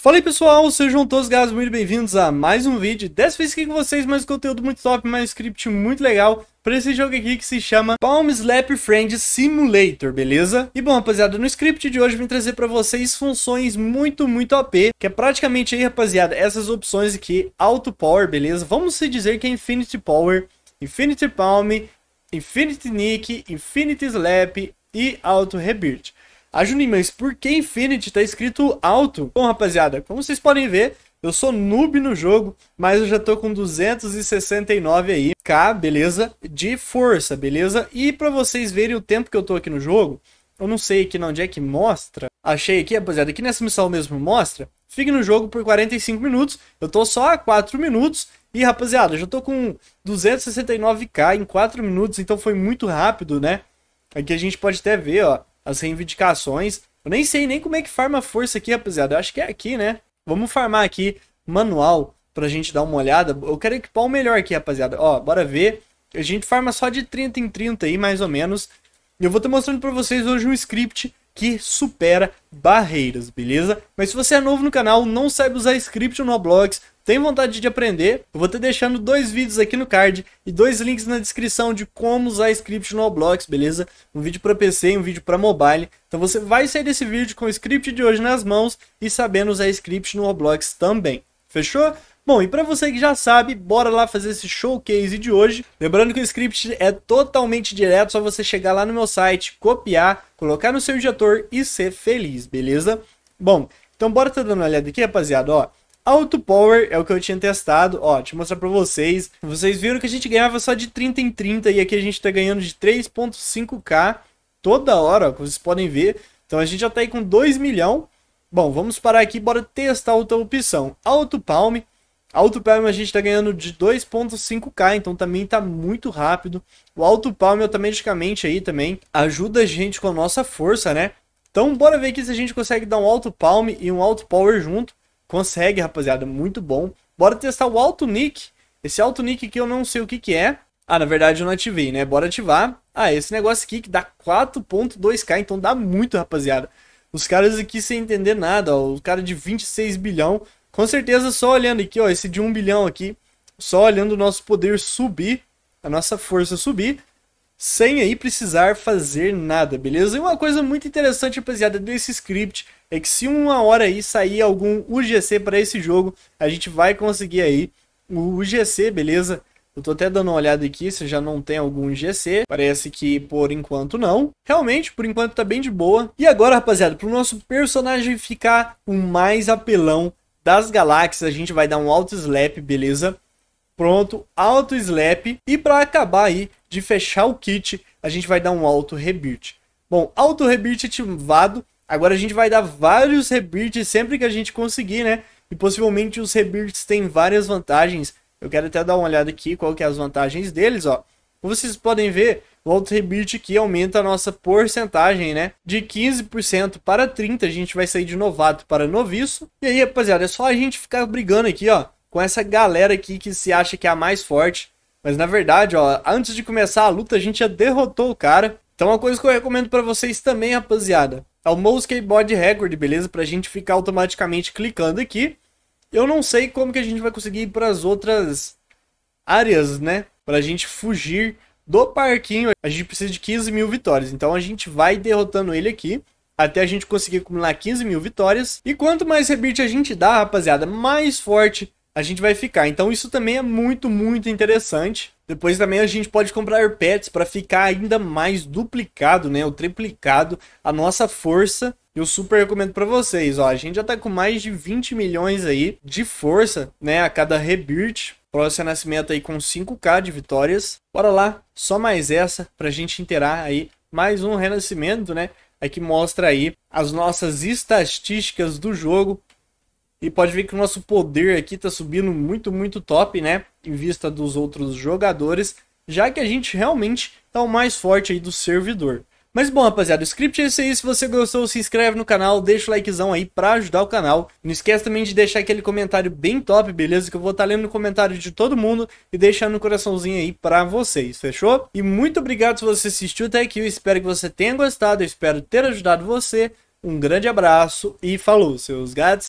Fala aí pessoal, sejam todos guys, muito bem-vindos a mais um vídeo. Dessa vez aqui com vocês, mais conteúdo muito top, mais script muito legal para esse jogo aqui que se chama Palm Slap Friend Simulator, beleza? E bom, rapaziada, no script de hoje eu vim trazer para vocês funções muito, muito OP, que é praticamente aí, rapaziada, essas opções aqui, Auto Power, beleza? Vamos se dizer que é Infinity Power, Infinity Palm, Infinity Nick, Infinity Slap e Auto Rebirth. A Juninho, mas por que Infinity tá escrito alto? Bom, rapaziada, como vocês podem ver, eu sou noob no jogo, mas eu já tô com 269 aí, K, beleza? De força, beleza? E pra vocês verem o tempo que eu tô aqui no jogo, eu não sei aqui não, onde é que mostra. Achei aqui, rapaziada, aqui nessa missão mesmo mostra. Fique no jogo por 45 minutos, eu tô só a 4 minutos. E, rapaziada, já tô com 269k em 4 minutos, então foi muito rápido, né? Aqui a gente pode até ver, ó as reivindicações. Eu nem sei nem como é que farma força aqui, rapaziada. Eu acho que é aqui, né? Vamos farmar aqui manual pra gente dar uma olhada. Eu quero equipar o melhor aqui, rapaziada. Ó, bora ver. A gente farma só de 30 em 30 aí, mais ou menos. Eu vou estar mostrando pra vocês hoje um script que supera barreiras, beleza? Mas se você é novo no canal, não sabe usar script no Roblox, tem vontade de aprender, eu vou estar deixando dois vídeos aqui no card e dois links na descrição de como usar script no Roblox, beleza? Um vídeo para PC e um vídeo para mobile. Então você vai sair desse vídeo com o script de hoje nas mãos e sabendo usar script no Roblox também. Fechou? Bom, e para você que já sabe, bora lá fazer esse showcase de hoje. Lembrando que o script é totalmente direto, só você chegar lá no meu site, copiar, colocar no seu injetor e ser feliz, beleza? Bom, então bora tá dando uma olhada aqui, rapaziada, ó. Auto Power é o que eu tinha testado, ó, te mostrar pra vocês. Vocês viram que a gente ganhava só de 30 em 30 e aqui a gente tá ganhando de 3.5k toda hora, ó, como vocês podem ver. Então a gente já tá aí com 2 milhão. Bom, vamos parar aqui, bora testar outra opção. Auto Palm, Alto Palm a gente tá ganhando de 2.5k, então também tá muito rápido. O Alto Palm automaticamente aí também ajuda a gente com a nossa força, né? Então bora ver aqui se a gente consegue dar um Alto Palm e um Alto Power junto. Consegue, rapaziada, muito bom. Bora testar o Alto Nick. Esse Alto Nick aqui eu não sei o que que é. Ah, na verdade eu não ativei, né? Bora ativar. Ah, esse negócio aqui que dá 4.2k, então dá muito, rapaziada. Os caras aqui sem entender nada, ó. O cara de 26 bilhão com certeza, só olhando aqui, ó, esse de 1 bilhão aqui, só olhando o nosso poder subir, a nossa força subir, sem aí precisar fazer nada, beleza? E uma coisa muito interessante, rapaziada, desse script é que se uma hora aí sair algum UGC para esse jogo, a gente vai conseguir aí o UGC, beleza? Eu tô até dando uma olhada aqui se já não tem algum GC. Parece que por enquanto não. Realmente, por enquanto tá bem de boa. E agora, rapaziada, pro nosso personagem ficar o mais apelão das galáxias, a gente vai dar um auto slap, beleza? Pronto, auto slap. E para acabar aí de fechar o kit, a gente vai dar um auto rebuild. Bom, auto rebuild ativado. Agora a gente vai dar vários rebuilds sempre que a gente conseguir, né? E possivelmente os rebuilds têm várias vantagens. Eu quero até dar uma olhada aqui qual que é as vantagens deles, ó. Como vocês podem ver, o auto que aumenta a nossa porcentagem, né? De 15% para 30, a gente vai sair de novato para noviço. E aí, rapaziada, é só a gente ficar brigando aqui, ó, com essa galera aqui que se acha que é a mais forte. Mas na verdade, ó, antes de começar a luta, a gente já derrotou o cara. Então, uma coisa que eu recomendo para vocês também, rapaziada, é o Mouse Keyboard Record, beleza? Pra gente ficar automaticamente clicando aqui. Eu não sei como que a gente vai conseguir ir para as outras áreas, né? Pra gente fugir do parquinho, a gente precisa de 15 mil vitórias. Então a gente vai derrotando ele aqui até a gente conseguir acumular 15 mil vitórias. E quanto mais rebirth a gente dá, rapaziada, mais forte a gente vai ficar. Então isso também é muito, muito interessante. Depois também a gente pode comprar pets para ficar ainda mais duplicado, né? Ou triplicado a nossa força. Eu super recomendo para vocês, ó. A gente já tá com mais de 20 milhões aí de força, né? A cada rebirth. Próximo Nascimento aí com 5k de vitórias. Bora lá, só mais essa pra gente inteirar aí mais um renascimento, né? que mostra aí as nossas estatísticas do jogo. E pode ver que o nosso poder aqui tá subindo muito, muito top, né? Em vista dos outros jogadores, já que a gente realmente é o mais forte aí do servidor. Mas bom, rapaziada, o script é isso aí. Se você gostou, se inscreve no canal, deixa o likezão aí pra ajudar o canal. Não esquece também de deixar aquele comentário bem top, beleza? Que eu vou estar tá lendo no comentário de todo mundo e deixando um coraçãozinho aí pra vocês, fechou? E muito obrigado se você assistiu até aqui. Eu espero que você tenha gostado, eu espero ter ajudado você. Um grande abraço e falou, seus gatos!